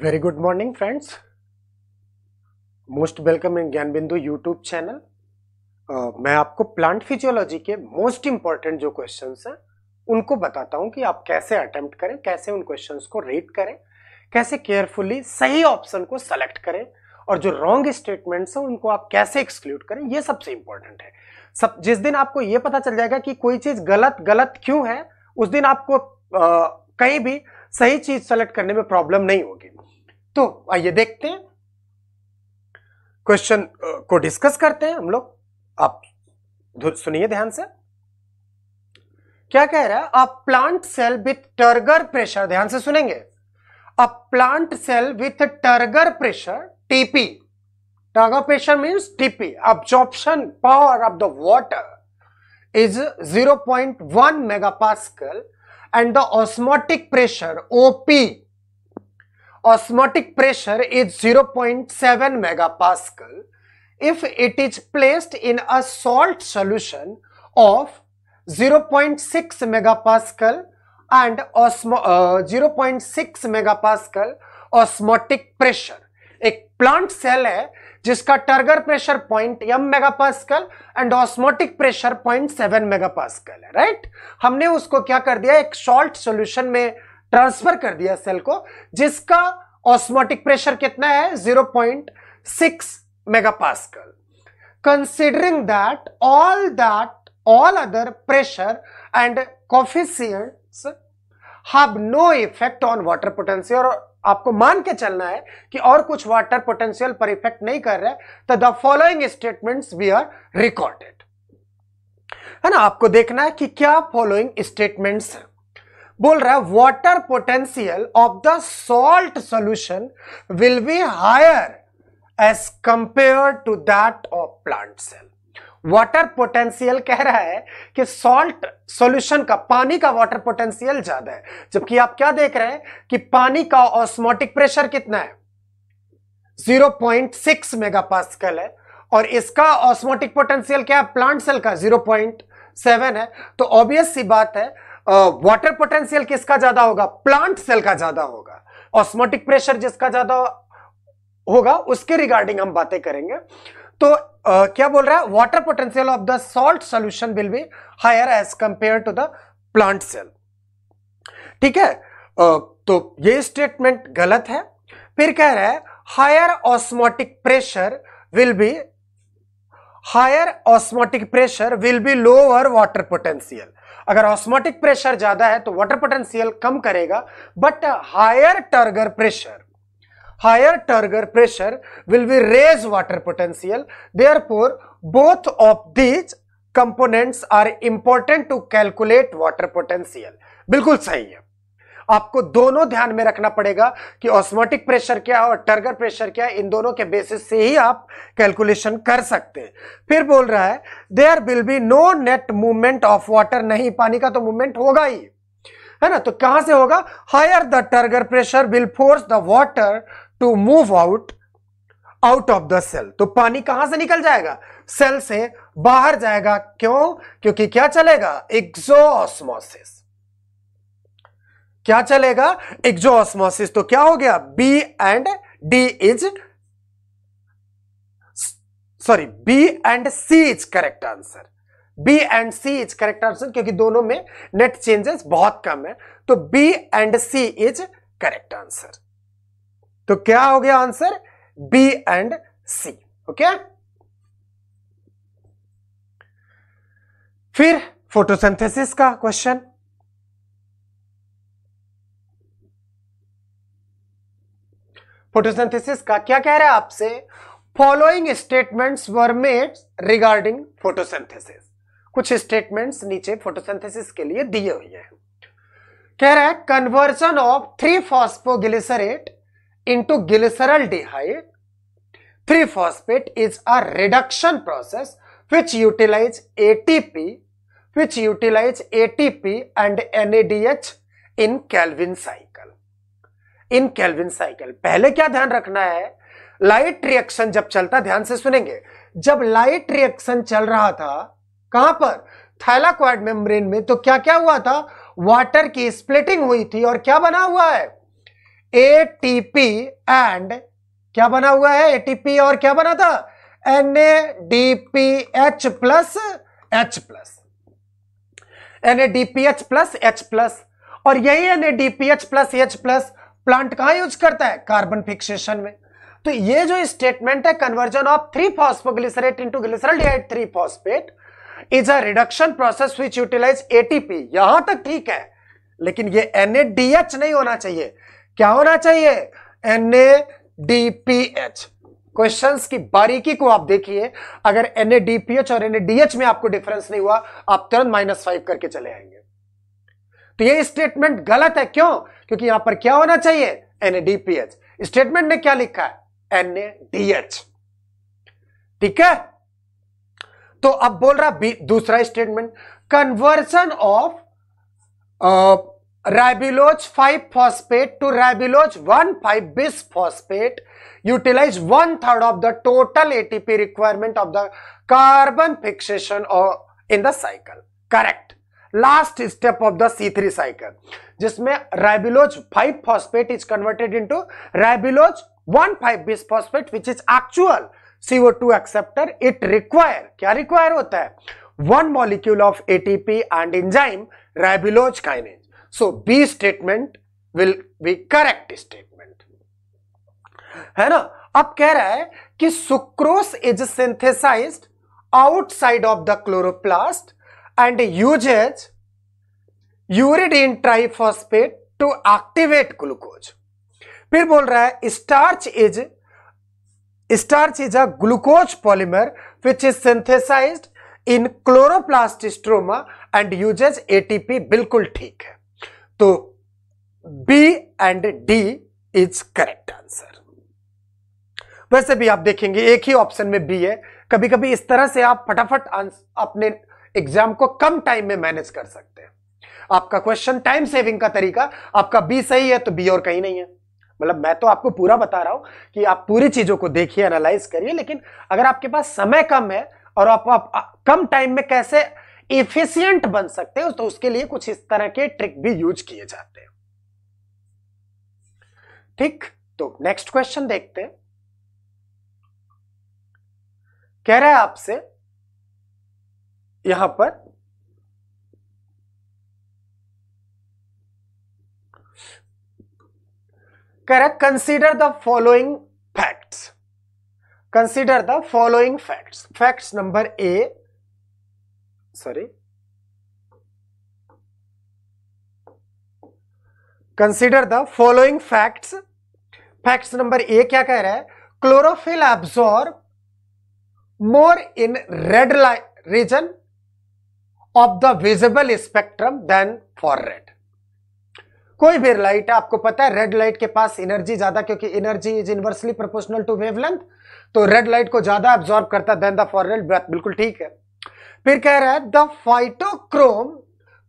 Very good morning friends most welcome in Gyan Bindu YouTube channel मैं आपको plant physiology के most important जो question हैं उनको बताता हूं कि आप कैसे अटेम्प्ट करें कैसे उन क्वेश्चन को रीड करें कैसे केयरफुली सही ऑप्शन को सेलेक्ट करें और जो रॉन्ग स्टेटमेंट्स हैं उनको आप कैसे एक्सक्लूड करें ये सबसे इंपॉर्टेंट है सब जिस दिन आपको ये पता चल जाएगा कि कोई चीज़ गलत गलत क्यों है उस दिन आपको आ, uh, कहीं भी सही चीज़ सेलेक्ट करने में प्रॉब्लम नहीं होगी तो आइए देखते हैं क्वेश्चन को डिस्कस करते हैं हम लोग आप सुनिए ध्यान से क्या कह रहा है a plant cell with turgor pressure ध्यान से सुनेंगे a plant cell with turgor pressure TP turgor pressure means TP absorption power of the water is 0.1 megapascal and the osmotic pressure OP osmotic pressure is 0.7 point seven megapascal if it is placed in a salt solution of 0.6 point six megapascal and zero point six megapascal osmotic pressure एक plant cell है जिसका turgor pressure point M megapascal and osmotic pressure point seven मेगा पासकल है right हमने उसको क्या कर दिया एक सॉल्ट सोल्यूशन में ट्रांसफर कर दिया सेल को जिसका ऑस्मोटिक प्रेशर कितना है 0.6 megapascal considering that all that all other pressure and coefficients have no effect on water potential और आपको मान के चलना है कि और कुछ वाटर पोटेंशियल पर इफेक्ट नहीं कर रहे तो the following statements we are recorded है ना आपको देखना है कि क्या फॉलोइंग स्टेटमेंट्स है बोल रहा है water potential of the salt solution will be higher as compare to that of plant cell water potential कह रहा है कि सॉल्ट सॉल्यूशन का पानी का वाटर पोटेंशियल ज्यादा है जबकि आप क्या देख रहे हैं कि पानी का ऑस्मोटिक प्रेशर कितना है 0.6 मेगापास्कल है और इसका ऑस्मोटिक पोटेंशियल क्या है प्लांट सेल का 0.7 है तो ऑब्वियस सी बात है वाटर पोटेंशियल किसका ज्यादा होगा प्लांट सेल का ज्यादा होगा ऑस्मोटिक प्रेशर जिसका ज्यादा होगा उसके रिगार्डिंग हम बातें करेंगे तो uh, क्या बोल रहा है water potential of the salt solution will be higher as compare to the plant cell ठीक है uh, तो ये स्टेटमेंट गलत है फिर कह रहा है higher osmotic pressure will be higher osmotic pressure will be lower water potential अगर ऑस्मोटिक प्रेशर ज्यादा है तो वाटर पोटेंशियल कम करेगा but higher turgor pressure higher turgor pressure will be raise water potential therefore both of these components are important to calculate water potential बिल्कुल सही है आपको दोनों ध्यान में रखना पड़ेगा कि ऑस्मोटिक प्रेशर क्या है और टर्गर प्रेशर क्या है इन दोनों के बेसिस से ही आप कैलकुलेशन कर सकते हैं फिर बोल रहा है there will be no net movement of water नहीं पानी का तो मूवमेंट होगा ही है ना तो कहां से होगा higher the turgor pressure will force the water to move out out of the cell तो पानी कहां से निकल जाएगा सेल से बाहर जाएगा क्यों क्योंकि क्या चलेगा एग्जोस्मोसिस क्या चलेगा एक्जोसमोसिस तो क्या हो गया B and D is sorry B and C is correct answer B and C is correct answer क्योंकि दोनों में नेट चेंजेस बहुत कम है तो B and C is correct answer तो क्या हो गया answer B and C okay फिर फोटोसिंथेसिस का क्वेश्चन फोटोसिंथेसिस का क्या कह रहा है आपसे following statements were made regarding photosynthesis कुछ स्टेटमेंट्स नीचे फोटोसिंथेसिस के लिए दिए हुए हैं कह रहा है conversion of three phosphoglycerate into glyceraldehyde three phosphate is a reduction process which utilize a which utilize ATP and NADH in Kelvin cycle. In Calvin cycle पहले क्या ध्यान रखना है लाइट रिएक्शन जब चलता ध्यान से सुनेंगे जब लाइट रिएक्शन चल रहा था कहां पर थैलाक्वाइड मेम्ब्रेन में तो क्या क्या हुआ था वाटर की स्प्लिटिंग हुई थी और क्या बना हुआ है एटीपी एंड क्या बना हुआ है एटीपी और क्या बना था N A D P H plus H plus N A D P H plus H plus और यही N A D P H plus H plus plant कहां यूज करता है कार्बन फिक्सेशन में तो ये जो स्टेटमेंट है conversion of three phosphoglycerate into glyceraldehyde three phosphate is a reduction process which utilize ATP यहां तक ठीक है लेकिन ये एनएडीएच नहीं होना चाहिए क्या होना चाहिए एन क्वेश्चंस की बारीकी को आप देखिए अगर एनएडीपीएच और एनएडीएच में आपको डिफरेंस नहीं हुआ आप तुरंत माइनस फाइव करके चले आएंगे तो ये स्टेटमेंट गलत है क्यों क्योंकि यहां पर क्या होना चाहिए एनएडीपीएच स्टेटमेंट ने क्या लिखा है एनएडीएच ठीक है तो अब बोल रहा बी दूसरा statement conversion of ribulose five phosphate to ribulose one five bis phosphate utilize one third of the total ATP requirement of the carbon fixation in the cycle correct last step of the C three cycle जिसमें ribulose five phosphate is converted into ribulose one five bis phosphate which is actual CO two acceptor it require क्या require होता है one molecule of ATP and enzyme ribulose kinase so B statement will be correct statement है ना अब कह रहा है कि sucrose is synthesized outside of the chloroplast and uses uridine triphosphate to activate glucose फिर बोल रहा है starch is starch is a glucose polymer which is synthesize in chloroplast stroma and uses ATP बिल्कुल ठीक है तो B and D is correct answer वैसे भी आप देखेंगे एक ही ऑप्शन में बी है कभी कभी इस तरह से आप फटाफट अपने एग्जाम को कम टाइम में मैनेज कर सकते हैं आपका क्वेश्चन टाइम सेविंग का तरीका आपका बी सही है तो बी और कहीं नहीं है मतलब मैं तो आपको पूरा बता रहा हूं कि आप पूरी चीजों को देखिए एनालाइज करिए लेकिन अगर आपके पास समय कम है और आप, आप, आप कम टाइम में कैसे इफिशियंट बन सकते हैं तो उसके लिए कुछ इस तरह के ट्रिक भी यूज किए जाते हैं ठीक तो नेक्स्ट क्वेश्चन देखते हैं कह रहा है आपसे यहां पर कह रहा है consider the following facts consider the following facts facts number A sorry consider the following fact fact number A क्या कह रहा है chlorophyll absorb more in red light region of the visible spectrum than for red कोई भी light आपको पता है red light के पास एनर्जी ज्यादा क्योंकि energy is inversely proportional to wavelength तो रेड लाइट को ज्यादा एब्जॉर्ब करता देन द फॉरवर्ड ब्रेथ बिल्कुल ठीक है फिर कह रहा है the phytochrome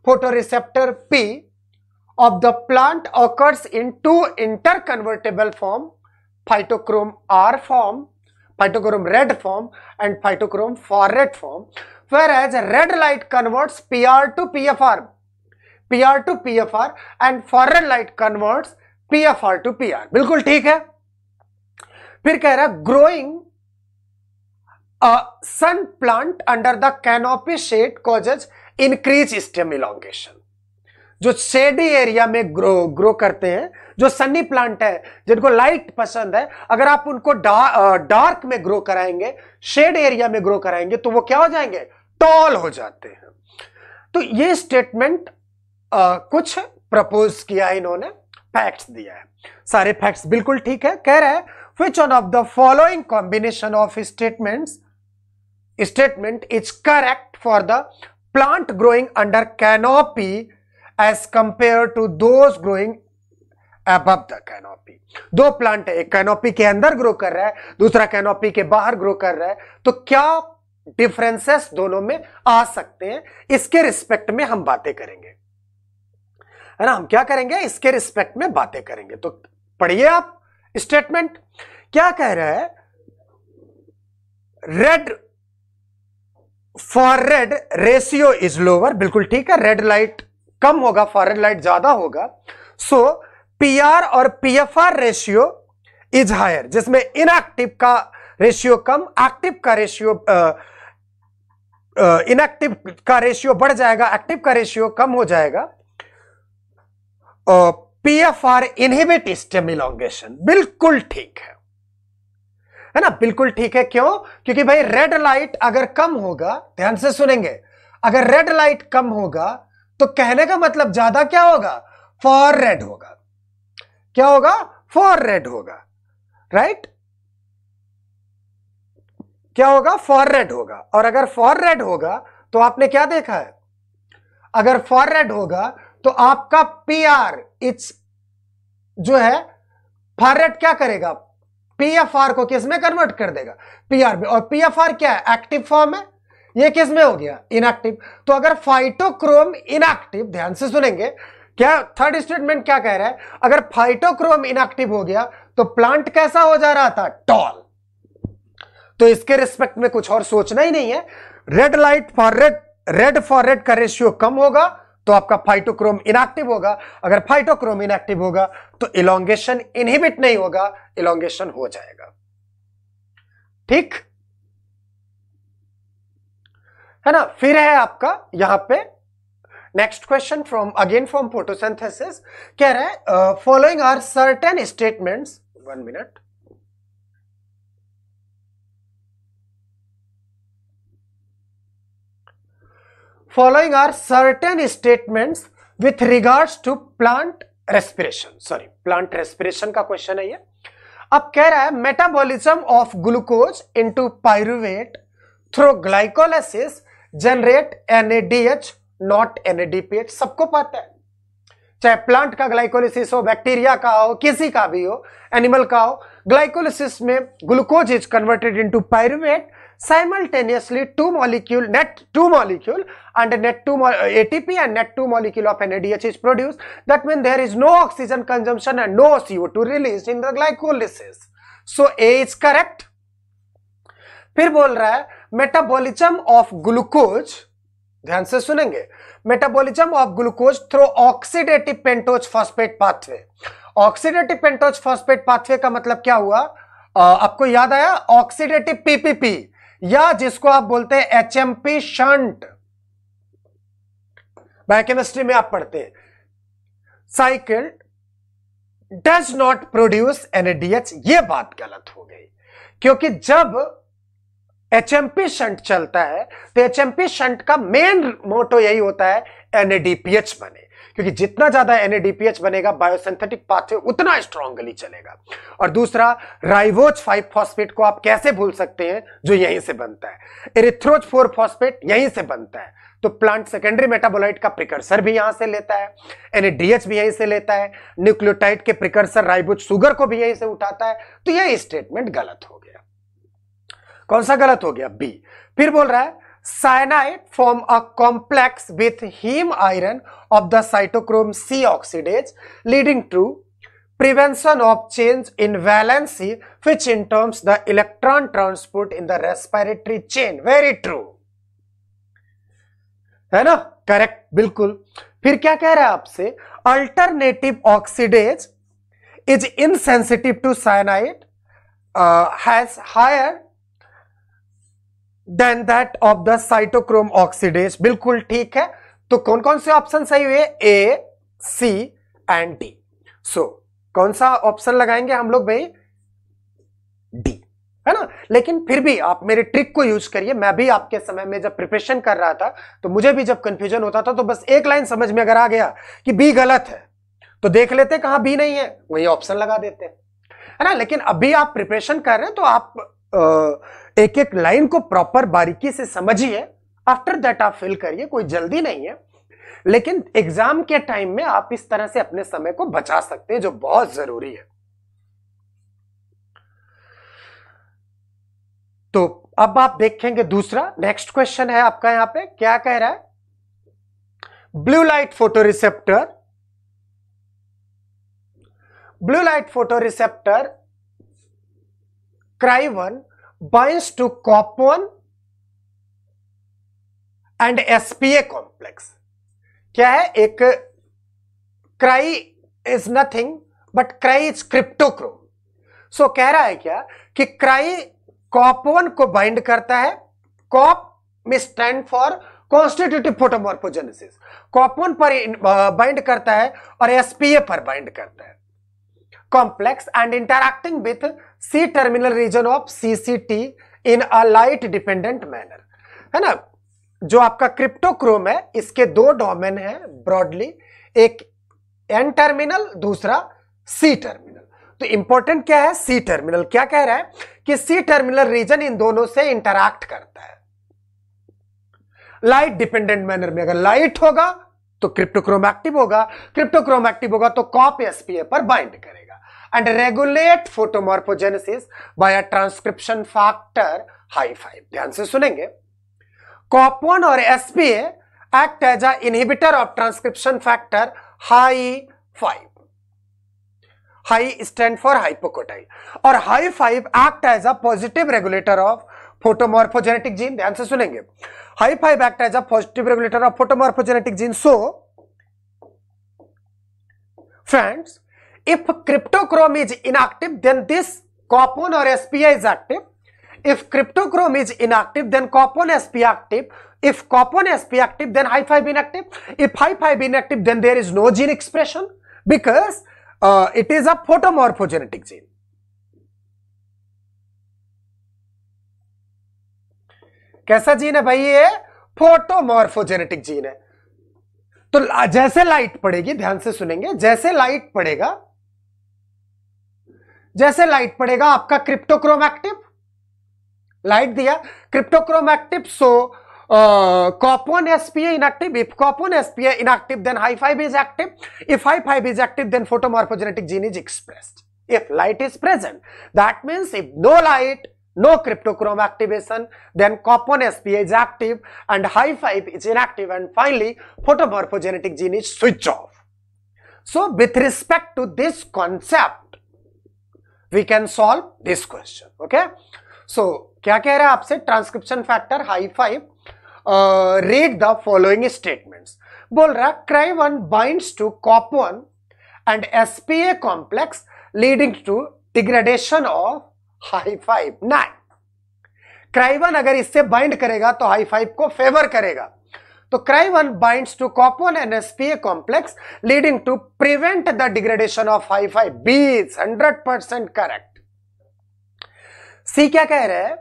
photoreceptor P of the plant occurs in two interconvertible form phytochrome R form phytochrome red form and phytochrome far red form where as red light converts P R to P F R PR to PFR and far red light converts PFR to PR बिल्कुल ठीक है फिर कह रहा है growing sun plant under the canopy shade causes increase stem elongation जो shady area में grow grow करते हैं जो सनी प्लांट है जिनको लाइट पसंद है अगर आप उनको डा, डार्क में ग्रो कराएंगे शेड एरिया में ग्रो कराएंगे तो वो क्या हो जाएंगे टॉल हो जाते हैं तो ये स्टेटमेंट आ, कुछ प्रपोज किया इन्होंने फैक्ट्स दिया है सारे फैक्ट्स बिल्कुल ठीक है कह रहे हैं which one of the following combination of statement statement is correct for the plant growing under canopy as compare to those growing above the canopy दो प्लांट है एक कैनोपी के अंदर ग्रो कर रहा है दूसरा कैनोपी के बाहर ग्रो कर रहा है तो क्या डिफरेंसेस दोनों में आ सकते हैं इसके रिस्पेक्ट में हम बातें करेंगे है ना हम क्या करेंगे इसके रिस्पेक्ट में बातें करेंगे तो पढ़िए आप स्टेटमेंट क्या कह रहा है red far red ratio is lower बिल्कुल ठीक है रेड लाइट कम होगा फॉर रेड लाइट ज्यादा होगा सो पीआर और पीएफआर रेशियो इज हायर जिसमें इनएक्टिव का रेशियो कम एक्टिव का रेशियो इनएक्टिव का रेशियो बढ़ जाएगा एक्टिव का रेशियो कम हो जाएगा P F R inhibit stem elongation बिल्कुल ठीक है है ना बिल्कुल ठीक है क्यों क्योंकि भाई रेड लाइट अगर कम होगा ध्यान से सुनेंगे अगर रेड लाइट कम होगा तो कहने का मतलब ज्यादा क्या होगा फॉर रेड होगा क्या होगा फॉर रेड होगा राइट क्या होगा फॉर रेड होगा और अगर फॉर रेड होगा तो आपने क्या देखा है अगर फॉर रेड होगा तो आपका पीआर इट्स जो है फारेट क्या करेगा पीएफआर को किस में कन्वर्ट कर देगा पीआर में और पीएफआर क्या है एक्टिव फॉर्म है ये किस में हो गया इनएक्टिव तो अगर फाइटोक्रोम इनएक्टिव ध्यान से सुनेंगे क्या थर्ड स्टेटमेंट क्या कह रहा है अगर फाइटोक्रोम इनएक्टिव हो गया तो प्लांट कैसा हो जा रहा था टॉल तो इसके रिस्पेक्ट में कुछ और सोचना ही नहीं है red light far red red far red का रेशियो कम होगा तो आपका फाइटोक्रोम इनएक्टिव होगा अगर फाइटोक्रोम इनएक्टिव होगा तो इलोंगेशन इनहिबिट नहीं होगा इलोंगेशन हो जाएगा ठीक है ना फिर है आपका यहां पे next question from again from photosynthesis कह रहे हैं following are certain statements one minute following are certain statement with regards to plant respiration sorry plant respiration का क्वेश्चन है ये अब कह रहा है metabolism of glucose into pyruvate through glycolysis generate NADH not NADPH सबको पता है चाहे प्लांट का ग्लाइकोलिसिस हो बैक्टीरिया का हो किसी का भी हो एनिमल का हो ग्लाइकोलिसिस में glucose is converted into pyruvate simultaneously two molecule net two molecule and a net two ATP and net two molecule of NADH is produced that means there is no oxygen consumption and no CO2 released in the glycolysis so A is correct फिर बोल रहा है metabolism of glucose ध्यान से सुनेंगे metabolism of glucose through oxidative pentose phosphate pathway oxidative pentose phosphate pathway का मतलब क्या हुआ आ, आपको याद आया ऑक्सीडेटिव पीपीपी या जिसको आप बोलते हैं H M P shunt biochemistry में आप पढ़ते हैं cycle does not produce NADH ये बात गलत हो गई क्योंकि जब एच एम पी शंट चलता है तो एच एम पी शंट का मेन मोटो यही होता है एनएडीपीएच बने क्योंकि जितना ज्यादा एनएडीपीएच बनेगा बायोसिंथेटिक पाथवे उतना स्ट्रांगली चलेगा और दूसरा राइवोज फाइव फॉस्फेट को आप कैसे भूल सकते हैं जो यहीं से बनता है एरिथ्रोज फोर फॉस्फेट यहीं से बनता है तो प्लांट सेकेंडरी मेटाबोलाइट का प्रिकर्सर भी यहां से लेता है एनएडीएच भी यहीं से लेता है न्यूक्लियोटाइड के प्रिकर्सर राइबोज सुगर को भी यहीं से उठाता है तो यह स्टेटमेंट गलत हो गया कौन सा गलत हो गया बी फिर बोल रहा है cyanide form a complex with heme iron of the cytochrome C oxidase leading to prevention of change in valency which in terms the electron transport in the respiratory chain very true है ना correct बिल्कुल फिर क्या कह रहा है आपसे alternative oxidase is insensitive to cyanide has higher than that of the cytochrome oxidase बिल्कुल ठीक है तो कौन कौन से ऑप्शन सही हुए ए सी एंड डी सो कौन सा ऑप्शन लगाएंगे हम लोग भाई डी है ना लेकिन फिर भी आप मेरे ट्रिक को यूज करिए मैं भी आपके समय में जब प्रिपरेशन कर रहा था तो मुझे भी जब कंफ्यूजन होता था तो बस एक लाइन समझ में अगर आ गया कि बी गलत है तो देख लेते कहां बी नहीं है वही ऑप्शन लगा देते है ना लेकिन अभी आप प्रिपरेशन कर रहे हैं तो आप एक एक लाइन को प्रॉपर बारीकी से समझिए आफ्टर दैट आप फिल करिए कोई जल्दी नहीं है लेकिन एग्जाम के टाइम में आप इस तरह से अपने समय को बचा सकते हैं जो बहुत जरूरी है तो अब आप देखेंगे दूसरा नेक्स्ट क्वेश्चन है आपका यहां पे क्या कह रहा है blue light photoreceptor blue light photoreceptor cry1 binds to COP1 and SPA complex क्या है एक cry is nothing but cry is cryptochrome so कह रहा है क्या कि क्राई कॉपोन को बाइंड करता है कॉप में stand for constitutive photomorphogenesis COP one पर बाइंड uh, करता है और एसपीए पर बाइंड करता है complex and interacting with C terminal region C CCT in a light dependent manner है ना जो आपका क्रिप्टोक्रोम है इसके दो डोमेन है ब्रॉडली एक एन टर्मिनल दूसरा सी टर्मिनल तो इंपॉर्टेंट क्या है सी टर्मिनल क्या कह रहा है कि सी टर्मिनल रीजन इन दोनों से इंटरक्ट करता है लाइट डिपेंडेंट मैनर में अगर लाइट होगा तो क्रिप्टोक्रोम एक्टिव होगा क्रिप्टोक्रोम एक्टिव होगा तो कॉप एसपीए पर बाइंड करेगा and regulate photomorphogenesis by a transcription factor high 5 ध्यान से सुनेंगे COP1 और SPA act as a inhibitor of transcription factor high 5 high stand for hypocotyle और high 5 act as a positive regulator of photomorphogenetic gene ध्यान से सुनेंगे high 5 act as a positive regulator of photomorphogenetic gene so friends if cryptochrome is inactive then this COP one और SPI is active if cryptochrome is inactive then COP one SP active if COP one SP active then high five inactive if high five inactive then there is no gene expression because it is a photomorphogenetic gene कैसा gene है भाई ये फोटोमोर्फोजेनेटिक gene है तो जैसे light पड़ेगी ध्यान से सुनेंगे जैसे लाइट पड़ेगा जैसे लाइट पड़ेगा आपका क्रिप्टोक्रोम एक्टिव लाइट दिया cryptochrome active so COP one SPA inactive if COP one SPA inactive then high five is active if high five is active then photomorphogenetic gene is expressed if light is present that means if no light no cryptochrome activation then copon sp is active and high five is inactive and finally photomorphogenetic gene is switch off so with respect to this concept we can solve this question okay so क्या कह रहा है आपसे transcription factor high five read the following statements बोल रहा cry one bind to COP one and S P A complex leading to degradation of high five nine cry one अगर इससे bind करेगा तो हाई फाइव को फेवर करेगा तो cry one bind to COP one and complex leading to prevent the degradation of high five B hundred percent correct C क्या कह रहे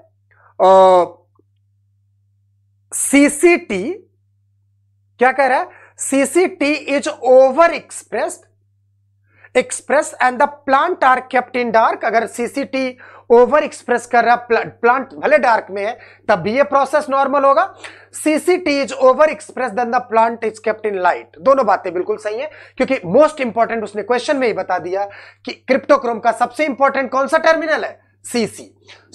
सीसीटी क्या कह रहा है CCT is over expressed express and the plant are kept in dark अगर CCT over express कर रहा प्लांट भले डार्क में है तब भी ये प्रोसेस नॉर्मल होगा CCT is over express then the plant is kept in light दोनों बातें बिल्कुल सही है क्योंकि मोस्ट इंपॉर्टेंट उसने क्वेश्चन में ही बता दिया कि क्रिप्टोक्रोम का सबसे इंपॉर्टेंट कौन सा टर्मिनल है सीसी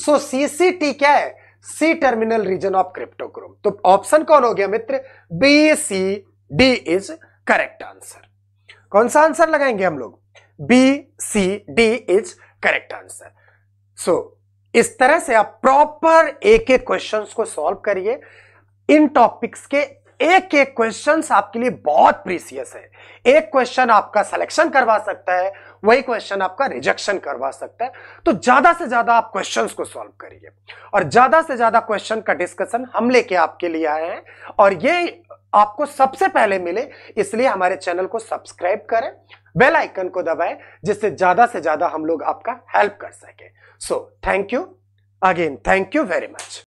सो सीसीटी क्या है C terminal region of cryptochrome तो ऑप्शन कौन हो गया मित्र B C D is correct answer कौन सा आंसर लगाएंगे हम लोग B C D is correct answer so इस तरह से आप प्रॉपर एक एक क्वेश्चन को सॉल्व करिए इन टॉपिक्स के एक एक क्वेश्चन आपके लिए बहुत प्रीसियस है एक क्वेश्चन आपका सिलेक्शन करवा सकता है वही क्वेश्चन आपका रिजेक्शन करवा सकता है तो ज्यादा से ज्यादा आप क्वेश्चंस को सॉल्व करिए और ज्यादा से ज्यादा क्वेश्चन का डिस्कशन हम लेके आपके लिए आए हैं और ये आपको सबसे पहले मिले इसलिए हमारे चैनल को सब्सक्राइब करें बेल आइकन को दबाए जिससे ज्यादा से ज्यादा हम लोग आपका हेल्प कर सके so thank you again thank you very much